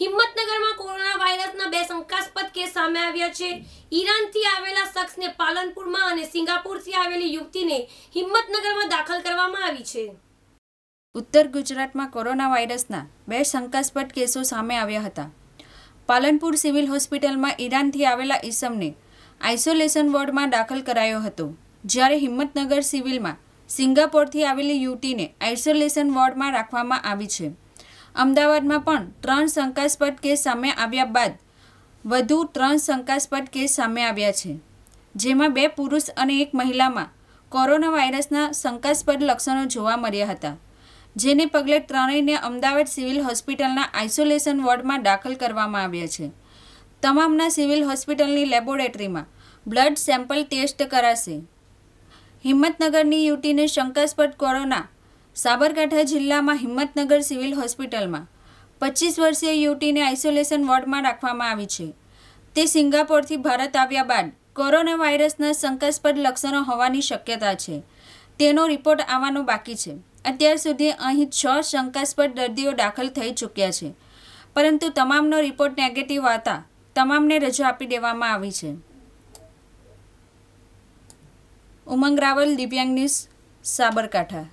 હિંમતનગરમાં corona વાયરસના બે શંકાસ્પદ કેસ સામે આવ્યા છે ઈરાનથી આવેલા શખ્સને પાલનપુરમાં અને સિંગાપુરથી આવેલી યુવતીને હિંમતનગરમાં દાખલ કરવામાં આવી છે ઉત્તર ગુજરાતમાં કોરોના વાયરસના બે શંકાસ્પદ કેસો સામે આવ્યા હતા પાલનપુર સિવિલ હોસ્પિટલમાં ઈરાનથી આવેલા ઈસમને આઇસોલેશન વોર્ડમાં દાખલ કરાયો હતો જ્યારે હિંમતનગર સિવિલમાં સિંગાપોરથી આવેલી યુવતીને આઇસોલેશન વોર્ડમાં રાખવામાં આવી છે અમદાવાદમાં પણ ત્રણ શંકાસ્પદ કેસ સામે આવ્યા બાદ વધુ ત્રણ શંકાસ્પદ કેસ સામે આવ્યા છે જેમાં બે પુરુષ અને એક મહિલામાં કોરોના વાયરસના શંકાસ્પદ લક્ષણો જોવા મળ્યા હતા જેને પગલે ત્રણેયને અમદાવાદ સિવિલ હોસ્પિટલના આઇસોલેશન વોર્ડમાં દાખલ કરવામાં આવ્યા છે તમામના સિવિલ હોસ્પિટલની લેબોરેટરીમાં બ્લડ સેમ્પલ ટેસ્ટ કરાશે હિંમતનગરની યુવતીને શંકાસ્પદ કોરોના સાબરકાંઠા જિલ્લામાં હિંમતનગર સિવિલ હોસ્પિટલમાં પચીસ વર્ષીય યુવતીને આઇસોલેશન વોર્ડમાં રાખવામાં આવી છે તે સિંગાપોરથી ભારત આવ્યા બાદ કોરોના વાયરસના શંકાસ્પદ લક્ષણો હોવાની શક્યતા છે તેનો રિપોર્ટ આવવાનો બાકી છે અત્યાર સુધી અહીં છ શંકાસ્પદ દર્દીઓ દાખલ થઈ ચૂક્યા છે પરંતુ તમામનો રિપોર્ટ નેગેટિવ આવતા તમામને રજૂ આપી દેવામાં આવી છે ઉમંગ રાવલ દિવ્યાંગ ન્યૂઝ સાબરકાંઠા